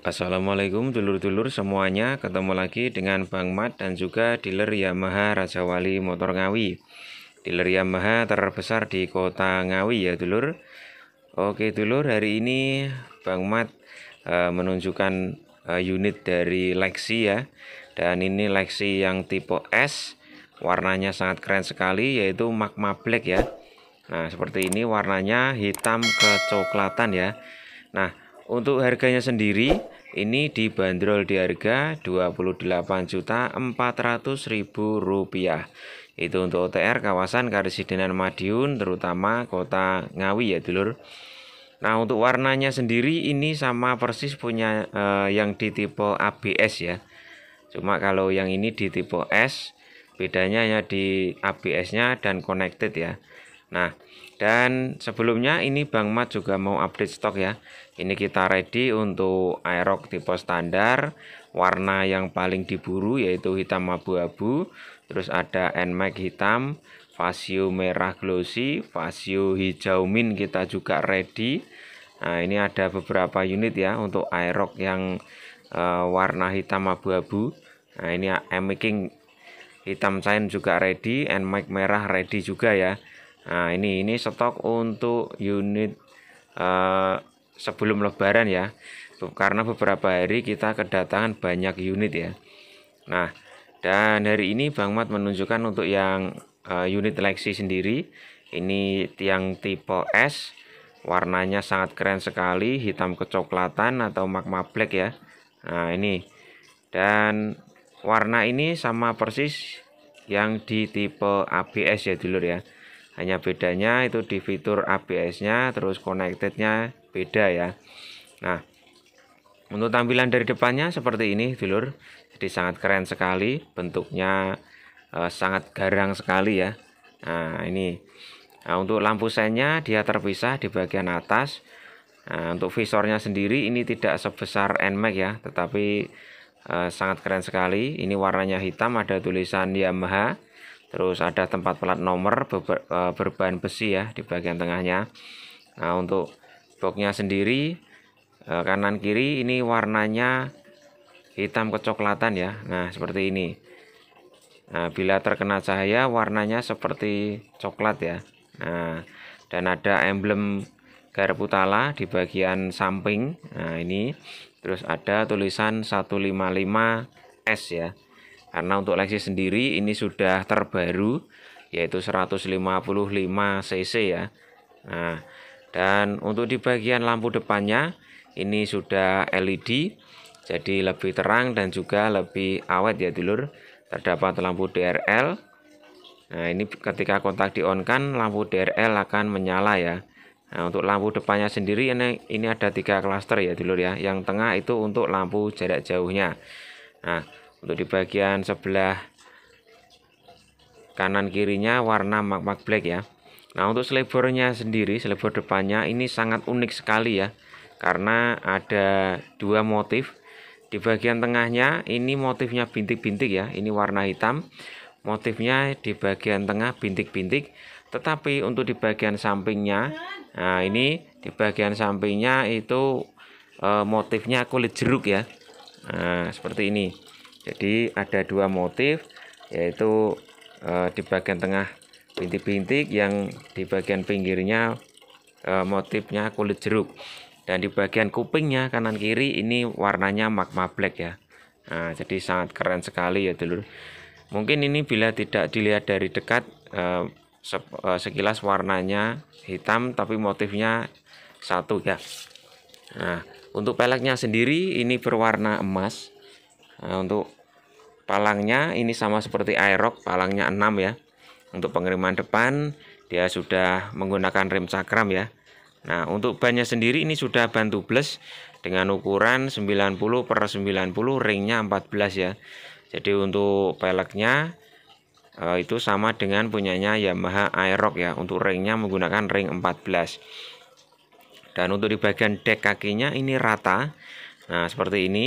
Assalamualaikum dulur-dulur semuanya Ketemu lagi dengan Bang Mat dan juga dealer Yamaha Raja Wali Motor Ngawi Dealer Yamaha terbesar di kota Ngawi ya dulur Oke dulur hari ini Bang Mat uh, menunjukkan uh, unit dari Lexi ya Dan ini Lexi yang tipe S Warnanya sangat keren sekali yaitu Magma Black ya Nah seperti ini warnanya hitam kecoklatan ya Nah untuk harganya sendiri ini dibanderol di harga Rp28.400.000. Itu untuk OTR kawasan Karisidenan Madiun terutama Kota Ngawi ya dulur. Nah, untuk warnanya sendiri ini sama persis punya eh, yang di tipe ABS ya. Cuma kalau yang ini di tipe S, bedanya hanya di ABS-nya dan connected ya. Nah, dan sebelumnya ini Bang Mat juga mau update stok ya ini kita ready untuk aerox tipe standar warna yang paling diburu yaitu hitam abu-abu terus ada NMAX hitam Fasio merah glossy Fasio hijau min kita juga ready nah ini ada beberapa unit ya untuk aerox yang uh, warna hitam abu-abu nah ini making hitam cyan juga ready NMAX merah ready juga ya Nah, ini ini stok untuk unit uh, sebelum lebaran ya. Karena beberapa hari kita kedatangan banyak unit ya. Nah, dan hari ini Bang Mat menunjukkan untuk yang uh, unit Lexi sendiri ini tiang tipe S warnanya sangat keren sekali hitam kecoklatan atau magma black ya nah ini dan warna ini sama persis yang di tipe ABS ya dulur ya hanya bedanya itu di fitur ABS-nya terus connected-nya beda ya nah untuk tampilan dari depannya seperti ini dulur jadi sangat keren sekali bentuknya eh, sangat garang sekali ya nah ini nah, untuk lampu senya dia terpisah di bagian atas nah, untuk visornya sendiri ini tidak sebesar NMAX ya tetapi eh, sangat keren sekali ini warnanya hitam ada tulisan Yamaha terus ada tempat pelat nomor e, berbahan besi ya di bagian tengahnya nah untuk boxnya sendiri e, kanan kiri ini warnanya hitam kecoklatan ya nah seperti ini nah bila terkena cahaya warnanya seperti coklat ya nah dan ada emblem garpu tala di bagian samping nah ini terus ada tulisan 155S ya karena untuk Lexus sendiri ini sudah terbaru yaitu 155 cc ya. Nah, dan untuk di bagian lampu depannya ini sudah LED jadi lebih terang dan juga lebih awet ya dulur. Terdapat lampu DRL. Nah, ini ketika kontak di on kan lampu DRL akan menyala ya. Nah, untuk lampu depannya sendiri ini ini ada tiga klaster ya dulur ya. Yang tengah itu untuk lampu jarak jauhnya. Nah, untuk di bagian sebelah kanan kirinya warna mag-mag black ya nah untuk selebornya sendiri selebor depannya ini sangat unik sekali ya karena ada dua motif di bagian tengahnya ini motifnya bintik-bintik ya ini warna hitam motifnya di bagian tengah bintik-bintik tetapi untuk di bagian sampingnya nah ini di bagian sampingnya itu e, motifnya kulit jeruk ya nah, seperti ini jadi ada dua motif yaitu e, di bagian tengah bintik-bintik yang di bagian pinggirnya e, motifnya kulit jeruk dan di bagian kupingnya kanan kiri ini warnanya magma black ya nah, jadi sangat keren sekali ya dulu. mungkin ini bila tidak dilihat dari dekat e, eh, se e, sekilas warnanya hitam tapi motifnya satu ya nah untuk peleknya sendiri ini berwarna emas nah, untuk Palangnya ini sama seperti Aerox, palangnya 6 ya. Untuk pengiriman depan dia sudah menggunakan rem cakram ya. Nah, untuk bannya sendiri ini sudah ban tubeless dengan ukuran 90 per 90 ringnya 14 ya. Jadi untuk peleknya eh, itu sama dengan punyanya Yamaha Aerox ya. Untuk ringnya menggunakan ring 14. Dan untuk di bagian dek kakinya ini rata. Nah, seperti ini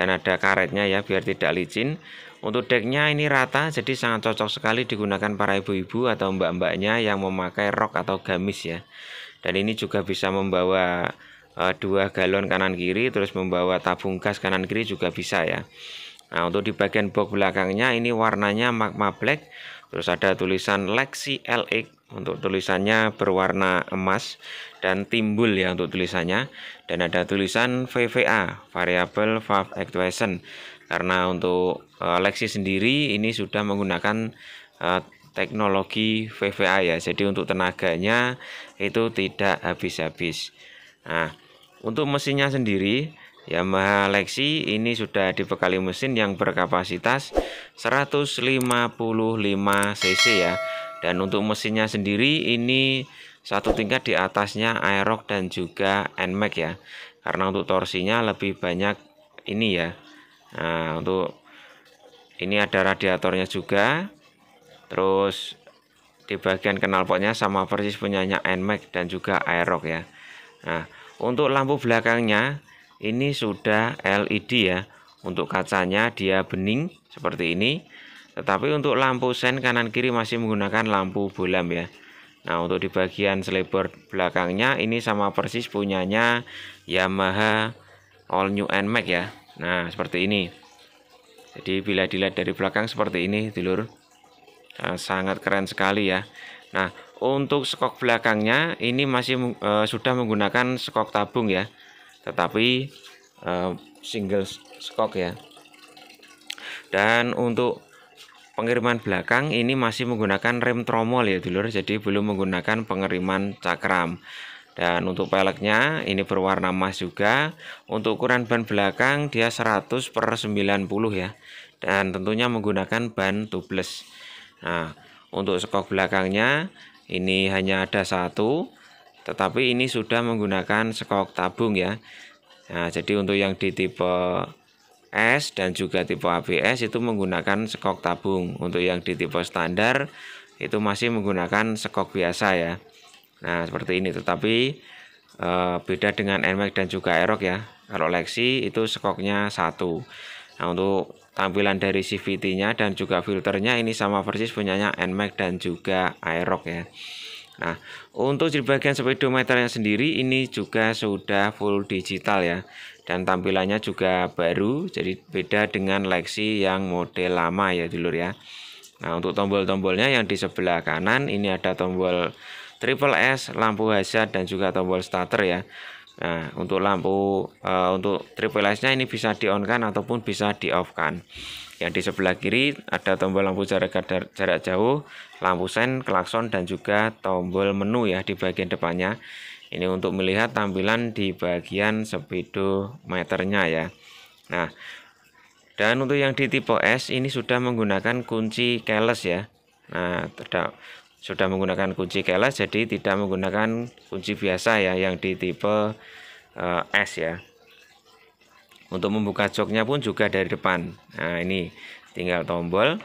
dan ada karetnya ya biar tidak licin untuk decknya ini rata jadi sangat cocok sekali digunakan para ibu-ibu atau mbak-mbaknya yang memakai rok atau gamis ya dan ini juga bisa membawa eh, dua galon kanan kiri terus membawa tabung gas kanan kiri juga bisa ya nah untuk di bagian box belakangnya ini warnanya magma black terus ada tulisan Lexi LX untuk tulisannya berwarna emas dan timbul ya untuk tulisannya dan ada tulisan VVA variable valve actuation karena untuk uh, Lexi sendiri ini sudah menggunakan uh, teknologi VVA ya jadi untuk tenaganya itu tidak habis-habis nah untuk mesinnya sendiri Yamaha Lexi ini sudah dibekali mesin yang berkapasitas 155 cc ya dan untuk mesinnya sendiri ini satu tingkat di atasnya Aerox dan juga nmax ya karena untuk torsinya lebih banyak ini ya nah untuk ini ada radiatornya juga terus di bagian knalpotnya sama persis punyanya nmax dan juga Aerox ya nah untuk lampu belakangnya ini sudah LED ya untuk kacanya dia bening seperti ini tetapi untuk lampu sen kanan kiri masih menggunakan lampu bolam ya. Nah, untuk di bagian selebar belakangnya ini sama persis punyanya Yamaha All New NMAX ya. Nah, seperti ini. Jadi bila dilihat dari belakang seperti ini, dulur. Eh, sangat keren sekali ya. Nah, untuk skok belakangnya ini masih e, sudah menggunakan skok tabung ya. Tetapi e, single skok ya. Dan untuk pengiriman belakang ini masih menggunakan rem tromol ya dulur jadi belum menggunakan pengiriman cakram dan untuk peleknya ini berwarna emas juga untuk ukuran ban belakang dia 100 per 90 ya dan tentunya menggunakan ban tubeless nah untuk skok belakangnya ini hanya ada satu tetapi ini sudah menggunakan skok tabung ya Nah, jadi untuk yang di tipe S dan juga tipe ABS itu menggunakan sekok tabung. Untuk yang di tipe standar itu masih menggunakan sekok biasa ya. Nah, seperti ini tetapi e, beda dengan NMAX dan juga Aerox ya. Kalau Lexi itu sekoknya satu. Nah, untuk tampilan dari CVT-nya dan juga filternya ini sama persis punyanya NMAX dan juga Aerox ya. Nah, untuk di bagian speedometernya sendiri ini juga sudah full digital ya. Dan tampilannya juga baru, jadi beda dengan Lexi yang model lama ya dulur ya. Nah, untuk tombol-tombolnya yang di sebelah kanan ini ada tombol triple S, lampu hazard dan juga tombol starter ya. Nah, untuk lampu uh, untuk triple lights-nya ini bisa di on kan ataupun bisa di off kan. Yang di sebelah kiri ada tombol lampu jarak jarak jauh, lampu sen, klakson dan juga tombol menu ya di bagian depannya. Ini untuk melihat tampilan di bagian speedometernya ya. Nah, dan untuk yang di tipe S ini sudah menggunakan kunci keyless ya. Nah, terdapat sudah menggunakan kunci keles jadi tidak menggunakan kunci biasa ya yang di tipe uh, S ya untuk membuka joknya pun juga dari depan nah ini tinggal tombol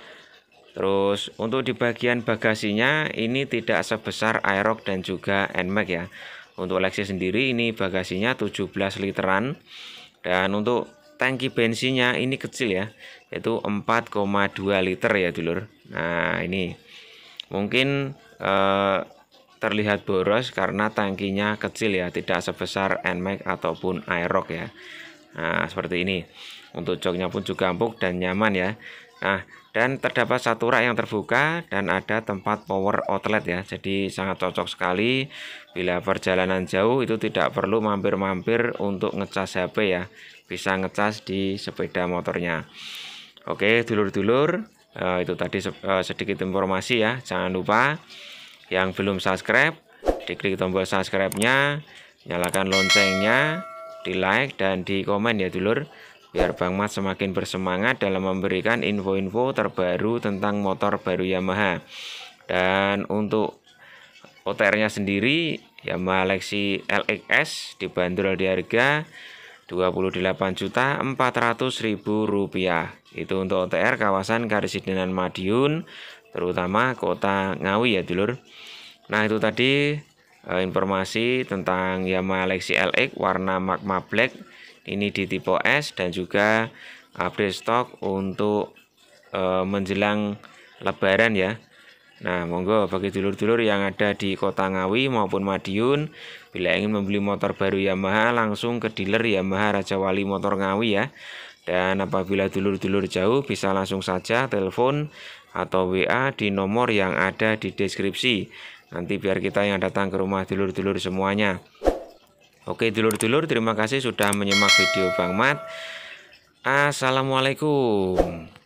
terus untuk di bagian bagasinya ini tidak sebesar Aerox dan juga NMAX ya untuk Lexi sendiri ini bagasinya 17 literan dan untuk tangki bensinnya ini kecil ya yaitu 4,2 liter ya dulur nah ini Mungkin eh, terlihat boros karena tangkinya kecil ya, tidak sebesar NMAX ataupun Aerox ya. Nah, seperti ini. Untuk joknya pun juga empuk dan nyaman ya. Nah, dan terdapat satu rak yang terbuka dan ada tempat power outlet ya. Jadi sangat cocok sekali bila perjalanan jauh itu tidak perlu mampir-mampir untuk ngecas HP ya. Bisa ngecas di sepeda motornya. Oke, dulur-dulur, uh, itu tadi uh, sedikit informasi ya jangan lupa yang belum subscribe diklik tombol subscribe-nya nyalakan loncengnya di like dan di komen ya dulur biar Bang Mas semakin bersemangat dalam memberikan info-info terbaru tentang motor baru Yamaha dan untuk OTR-nya sendiri Yamaha Lexi LXS dibanderol di harga rp rupiah itu untuk OTR kawasan Karisidenan Madiun terutama kota Ngawi ya dulur nah itu tadi eh, informasi tentang Yamaha Lexi LX warna magma black ini di tipe S dan juga update stok untuk eh, menjelang lebaran ya Nah, monggo bagi dulur-dulur yang ada di Kota Ngawi maupun Madiun, bila ingin membeli motor baru Yamaha langsung ke dealer Yamaha Raja Wali Motor Ngawi ya. Dan apabila dulur-dulur jauh bisa langsung saja telepon atau WA di nomor yang ada di deskripsi. Nanti biar kita yang datang ke rumah dulur-dulur semuanya. Oke dulur-dulur, terima kasih sudah menyimak video Bang Mat. Assalamualaikum.